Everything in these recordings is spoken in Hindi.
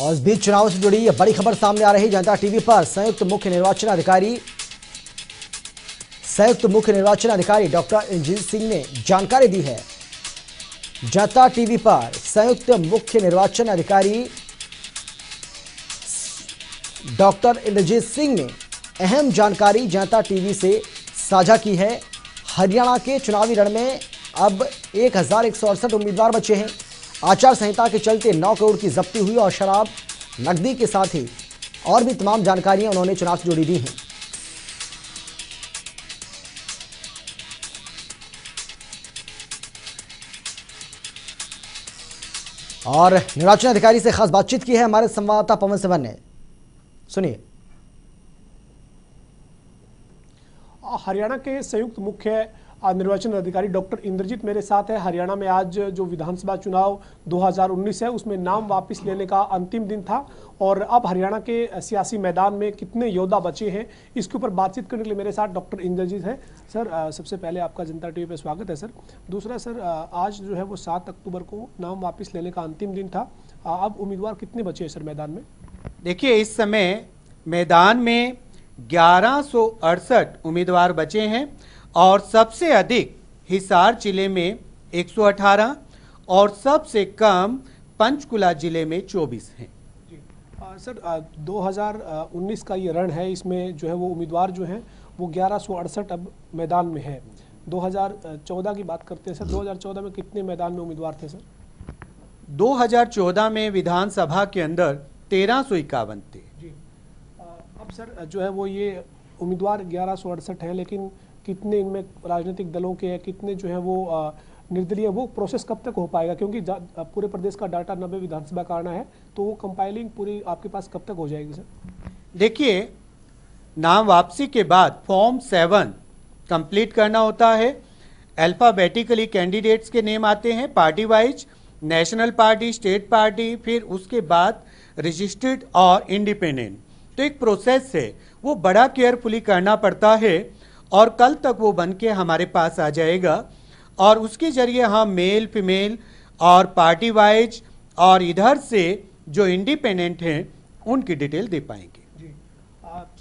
और इस बीच चुनाव से जुड़ी बड़ी खबर सामने आ रही जनता टीवी पर संयुक्त मुख्य निर्वाचन अधिकारी संयुक्त मुख्य निर्वाचन अधिकारी डॉक्टर इंजीत सिंह ने जानकारी दी है जनता टीवी पर संयुक्त मुख्य निर्वाचन अधिकारी डॉक्टर इंद्रजीत सिंह ने अहम जानकारी जनता टीवी से साझा की है हरियाणा के चुनावी रण में अब एक उम्मीदवार बचे हैं आचार संहिता के चलते नौ करोड़ की जब्ती हुई और शराब नकदी के साथ ही और भी तमाम जानकारियां उन्होंने चुनाव से जुड़ी दी हैं और निर्वाचन अधिकारी से खास बातचीत की है हमारे संवाददाता पवन सिवन ने सुनिए हरियाणा के संयुक्त मुख्य निर्वाचन अधिकारी डॉक्टर इंद्रजीत मेरे साथ है हरियाणा में आज जो विधानसभा चुनाव 2019 है उसमें नाम वापस लेने का अंतिम दिन था और अब हरियाणा के सियासी मैदान में कितने योद्धा बचे हैं इसके ऊपर बातचीत करने के लिए मेरे साथ डॉक्टर इंद्रजीत है सर सबसे पहले आपका जनता टीवी पर स्वागत है सर दूसरा सर आज जो है वो सात अक्टूबर को नाम वापिस लेने का अंतिम दिन था अब उम्मीदवार कितने बचे हैं सर मैदान में देखिए इस समय मैदान में ग्यारह उम्मीदवार बचे हैं और सबसे अधिक हिसार जिले में 118 और सबसे कम पंचकुला जिले में 24 हैं सर आ, 2019 का ये रण है इसमें जो है वो उम्मीदवार जो हैं वो ग्यारह अब मैदान में है 2014 की बात करते हैं सर 2014 में कितने मैदान में उम्मीदवार थे सर 2014 में विधानसभा के अंदर तेरह सौ इक्यावन थे जी आ, अब सर जो है वो ये उम्मीदवार ग्यारह हैं लेकिन कितने इनमें राजनीतिक दलों के हैं कितने जो है वो निर्दलीय वो प्रोसेस कब तक हो पाएगा क्योंकि पूरे प्रदेश का डाटा नब्बे विधानसभा का आना है तो वो कंपाइलिंग पूरी आपके पास कब तक हो जाएगी सर देखिए नाम वापसी के बाद फॉर्म सेवन कंप्लीट करना होता है अल्फ़ाबेटिकली कैंडिडेट्स के नेम आते हैं party wise national party state party फिर उसके बाद रजिस्टर्ड और इंडिपेंडेंट तो एक प्रोसेस है वो बड़ा केयरफुली करना पड़ता है और कल तक वो बन के हमारे पास आ जाएगा और उसके ज़रिए हम मेल फीमेल और पार्टी वाइज और इधर से जो इंडिपेंडेंट हैं उनकी डिटेल दे पाएंगे जी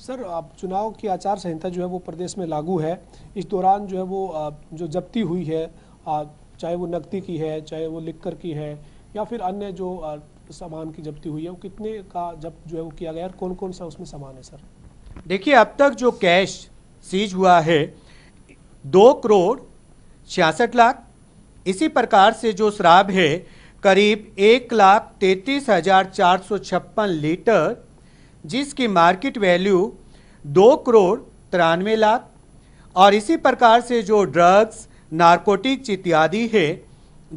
सर आप चुनाव की आचार संहिता जो है वो प्रदेश में लागू है इस दौरान जो है वो जो जब्ती हुई है चाहे वो नकदी की है चाहे वो लिक्कर की है या फिर अन्य जो सामान की जब्ती हुई है वो कितने का जब्त जो है वो किया गया है कौन कौन सा उसमें सामान है सर देखिए अब तक जो कैश सीज हुआ है दो करोड़ छियासठ लाख इसी प्रकार से जो शराब है करीब एक लाख तैंतीस हजार चार सौ छप्पन लीटर जिसकी मार्केट वैल्यू दो करोड़ तिरानवे लाख और इसी प्रकार से जो ड्रग्स नारकोटिक्स इत्यादि है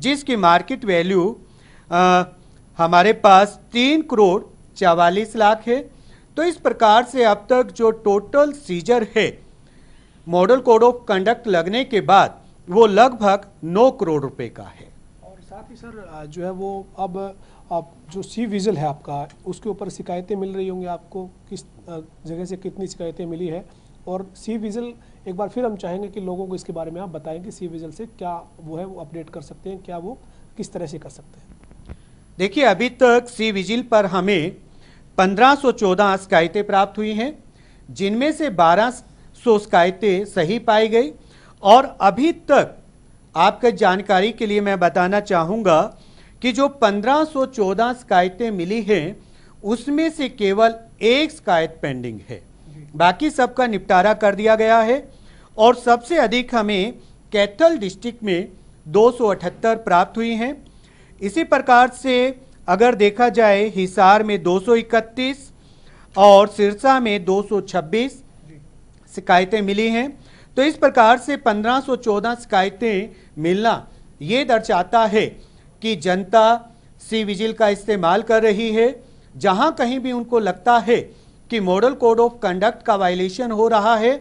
जिसकी मार्केट वैल्यू हमारे पास तीन करोड़ चवालीस लाख है तो इस प्रकार से अब तक जो टोटल सीजर है मॉडल कोड ऑफ कंडक्ट लगने के बाद वो लगभग नौ करोड़ रुपए का है और साथ ही सर जो है वो अब आप जो सी विजल है आपका उसके ऊपर शिकायतें मिल रही होंगी आपको किस जगह से कितनी शिकायतें मिली है और सी विजल एक बार फिर हम चाहेंगे कि लोगों को इसके बारे में आप बताएं कि सी विजल से क्या वो है वो अपडेट कर सकते हैं क्या वो किस तरह से कर सकते हैं देखिए अभी तक सी विजिल पर हमें 1514 शिकायतें प्राप्त हुई हैं जिनमें से 12 सो शिकायतें सही पाई गई और अभी तक आपके जानकारी के लिए मैं बताना चाहूँगा कि जो 1514 शिकायतें मिली हैं उसमें से केवल एक शिकायत पेंडिंग है बाकी सबका निपटारा कर दिया गया है और सबसे अधिक हमें कैथल डिस्ट्रिक्ट में 278 प्राप्त हुई हैं इसी प्रकार से अगर देखा जाए हिसार में 231 और सिरसा में 226 शिकायतें मिली हैं तो इस प्रकार से 1514 शिकायतें मिलना ये दर्शाता है कि जनता सी विजिल का इस्तेमाल कर रही है जहां कहीं भी उनको लगता है कि मॉडल कोड ऑफ कंडक्ट का वायलेशन हो रहा है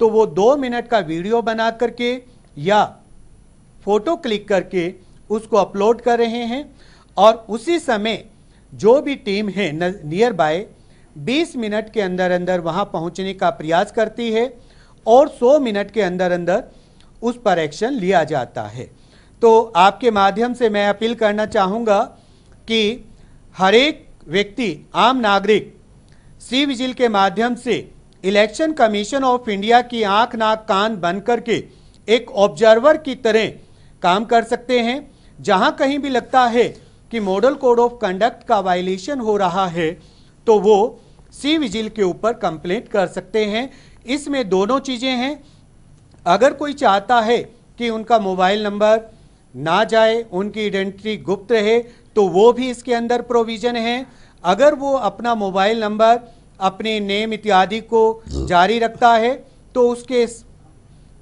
तो वो दो मिनट का वीडियो बना करके या फोटो क्लिक करके उसको अपलोड कर रहे हैं और उसी समय जो भी टीम है नियर बाय 20 मिनट के अंदर अंदर वहाँ पहुँचने का प्रयास करती है और 100 मिनट के अंदर अंदर उस पर एक्शन लिया जाता है तो आपके माध्यम से मैं अपील करना चाहूँगा कि हर एक व्यक्ति आम नागरिक सी विजिल के माध्यम से इलेक्शन कमीशन ऑफ इंडिया की आंख नाक कान बन के एक ऑब्जर्वर की तरह काम कर सकते हैं जहां कहीं भी लगता है कि मॉडल कोड ऑफ कंडक्ट का वायलेशन हो रहा है तो वो सी विजिल के ऊपर कंप्लेंट कर सकते हैं इसमें दोनों चीज़ें हैं अगर कोई चाहता है कि उनका मोबाइल नंबर ना जाए उनकी आइडेंटिटी गुप्त रहे तो वो भी इसके अंदर प्रोविज़न है अगर वो अपना मोबाइल नंबर अपने नेम इत्यादि को जारी रखता है तो उसके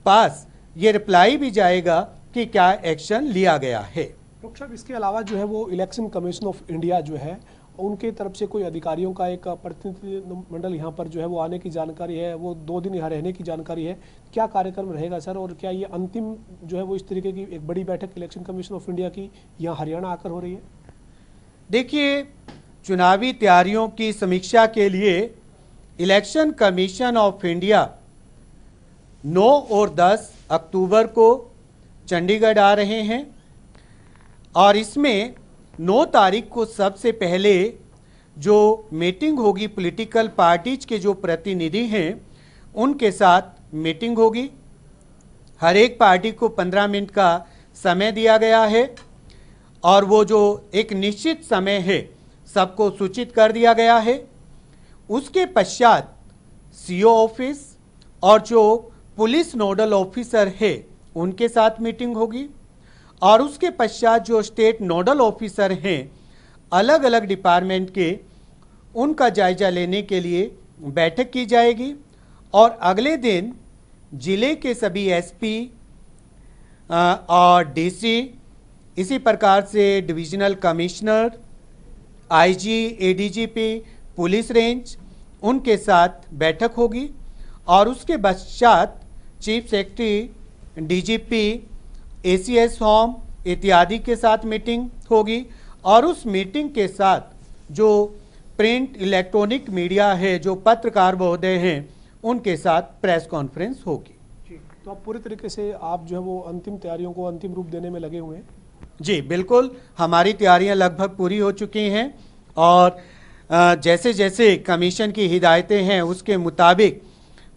पास ये रिप्लाई भी जाएगा कि क्या एक्शन लिया गया है डॉक्टर साहब इसके अलावा जो है वो इलेक्शन कमीशन ऑफ इंडिया जो है उनके तरफ से कोई अधिकारियों का एक प्रतिनिधिमंडल यहाँ पर जो है वो आने की जानकारी है वो दो दिन यहाँ रहने की जानकारी है क्या कार्यक्रम रहेगा सर और क्या ये अंतिम जो है वो इस तरीके की एक बड़ी बैठक इलेक्शन कमीशन ऑफ इंडिया की यहाँ हरियाणा आकर हो रही है देखिए चुनावी तैयारियों की समीक्षा के लिए इलेक्शन कमीशन ऑफ इंडिया 9 और 10 अक्टूबर को चंडीगढ़ आ रहे हैं और इसमें नौ तारीख को सबसे पहले जो मीटिंग होगी पॉलिटिकल पार्टीज के जो प्रतिनिधि हैं उनके साथ मीटिंग होगी हर एक पार्टी को पंद्रह मिनट का समय दिया गया है और वो जो एक निश्चित समय है सबको सूचित कर दिया गया है उसके पश्चात सीओ ऑफिस और जो पुलिस नोडल ऑफिसर है उनके साथ मीटिंग होगी और उसके पश्चात जो स्टेट नोडल ऑफिसर हैं अलग अलग डिपार्टमेंट के उनका जायजा लेने के लिए बैठक की जाएगी और अगले दिन जिले के सभी एसपी और डीसी इसी प्रकार से divisional commissioner IG ADGP police range उनके साथ बैठक होगी और उसके पश्चात chief secretary DGP A C S form इत्यादि के साथ मीटिंग होगी और उस मीटिंग के साथ जो प्रिंट इलेक्ट्रॉनिक मीडिया है जो पत्रकार महोदय हैं उनके साथ प्रेस कॉन्फ्रेंस होगी तो आप पूरी तरीके से आप जो है वो अंतिम तैयारियों को अंतिम रूप देने में लगे हुए हैं जी बिल्कुल हमारी तैयारियां लगभग पूरी हो चुकी हैं और जैसे जैसे कमीशन की हिदायतें हैं उसके मुताबिक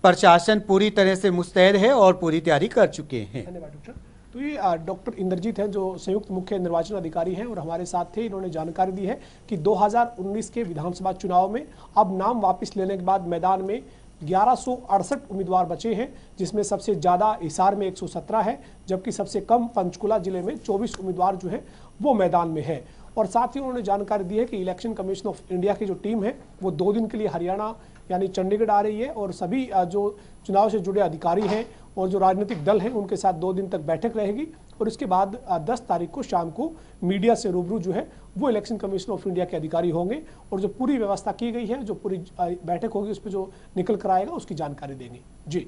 प्रशासन पूरी तरह से मुस्तैद है और पूरी तैयारी कर चुके हैं धन्यवाद डॉक्टर तो ये डॉक्टर इंद्रजीत हैं जो संयुक्त मुख्य निर्वाचन अधिकारी हैं और हमारे साथ थे इन्होंने जानकारी दी है कि 2019 के विधानसभा चुनाव में अब नाम वापस लेने के बाद मैदान में ग्यारह उम्मीदवार बचे हैं जिसमें सबसे ज़्यादा हिसार में 117 है जबकि सबसे कम पंचकुला जिले में 24 उम्मीदवार जो है वो मैदान में है और साथ ही उन्होंने जानकारी दी है कि इलेक्शन कमीशन ऑफ इंडिया की जो टीम है वो दो दिन के लिए हरियाणा यानी चंडीगढ़ आ रही है और सभी जो चुनाव से जुड़े अधिकारी हैं और जो राजनीतिक दल हैं उनके साथ दो दिन तक बैठक रहेगी और इसके बाद दस तारीख को शाम को मीडिया से रूबरू जो है वो इलेक्शन कमीशन ऑफ इंडिया के अधिकारी होंगे और जो पूरी व्यवस्था की गई है जो पूरी बैठक होगी उस पर जो निकल कर आएगा उसकी जानकारी देंगे जी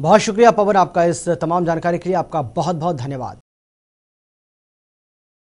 बहुत शुक्रिया पवन आपका इस तमाम जानकारी के लिए आपका बहुत बहुत धन्यवाद